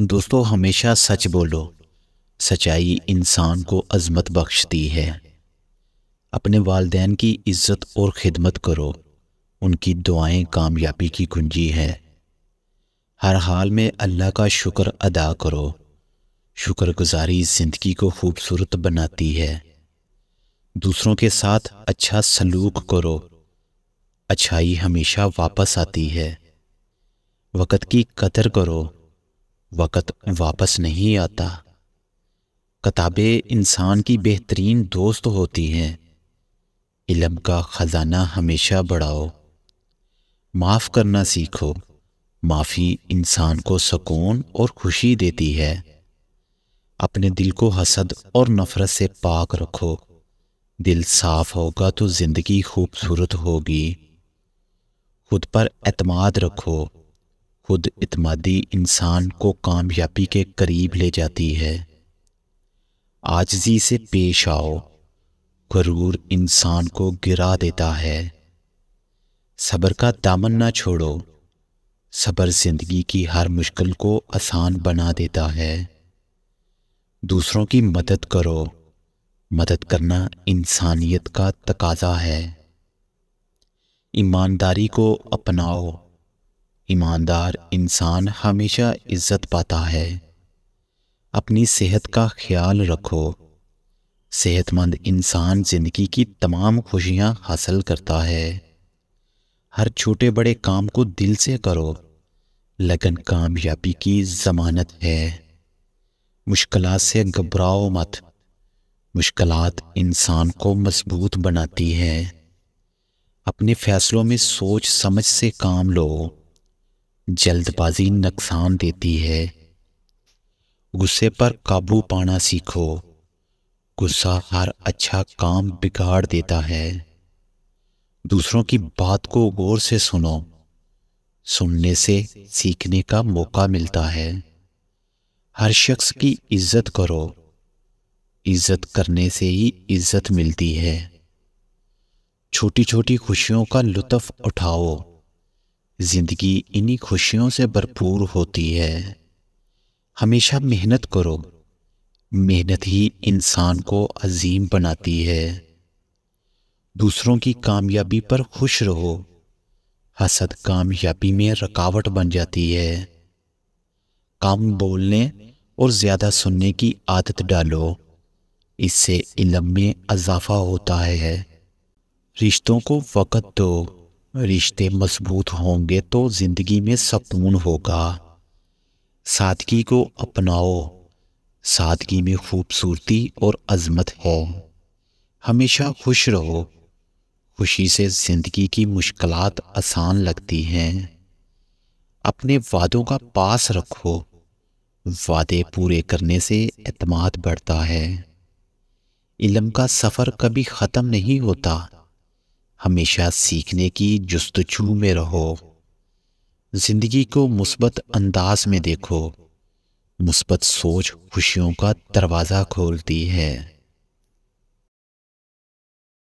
दोस्तों हमेशा सच बोलो सच्चाई इंसान को अजमत बख्शती है अपने वालदेन की इज्जत और खिदमत करो उनकी दुआएं कामयाबी की कुंजी है हर हाल में अल्लाह का शुक्र अदा करो शुक्रगुजारी ज़िंदगी को खूबसूरत बनाती है दूसरों के साथ अच्छा सलूक करो अच्छाई हमेशा वापस आती है वक़्त की कदर करो वक़्त वापस नहीं आता किताबें इंसान की बेहतरीन दोस्त होती हैं इलम का ख़जाना हमेशा बढ़ाओ माफ़ करना सीखो माफ़ी इंसान को सुकून और खुशी देती है अपने दिल को हसद और नफ़रत से पाक रखो दिल साफ होगा तो ज़िंदगी खूबसूरत होगी खुद पर अतमाद रखो खुद इतमादी इंसान को कामयाबी के करीब ले जाती है आजजी से पेश आओ गरूर इंसान को गिरा देता है सब्र का दामन ना छोड़ो सब्र ज़िंदगी की हर मुश्किल को आसान बना देता है दूसरों की मदद करो मदद करना इंसानियत का तकाजा है ईमानदारी को अपनाओ ईमानदार इंसान हमेशा इज़्ज़त पाता है अपनी सेहत का ख्याल रखो सेहतमंद इंसान ज़िंदगी की तमाम खुशियाँ हासिल करता है हर छोटे बड़े काम को दिल से करो लगन कामयाबी की ज़मानत है मुश्किल से घबराओ मत मुश्किल इंसान को मजबूत बनाती है अपने फ़ैसलों में सोच समझ से काम लो जल्दबाजी नुकसान देती है गुस्से पर काबू पाना सीखो गुस्सा हर अच्छा काम बिगाड़ देता है दूसरों की बात को गौर से सुनो सुनने से सीखने का मौका मिलता है हर शख्स की इज्जत करो इज्जत करने से ही इज्जत मिलती है छोटी छोटी खुशियों का लुत्फ उठाओ ज़िंदगी इन्हीं खुशियों से भरपूर होती है हमेशा मेहनत करो मेहनत ही इंसान को अजीम बनाती है दूसरों की कामयाबी पर खुश रहो हसद कामयाबी में रुकावट बन जाती है कम बोलने और ज़्यादा सुनने की आदत डालो इससे इलम में इजाफा होता है रिश्तों को वक़्त दो रिश्ते मजबूत होंगे तो ज़िंदगी में सकून होगा सादगी को अपनाओ सादगी में खूबसूरती और अजमत है हमेशा खुश रहो खुशी से ज़िंदगी की मुश्किल आसान लगती हैं अपने वादों का पास रखो वादे पूरे करने से अतमाद बढ़ता है इलम का सफ़र कभी ख़त्म नहीं होता हमेशा सीखने की जस्तजू में रहो ज़िंदगी को मुस्बत अंदाज में देखो मुस्बत सोच खुशियों का दरवाज़ा खोलती है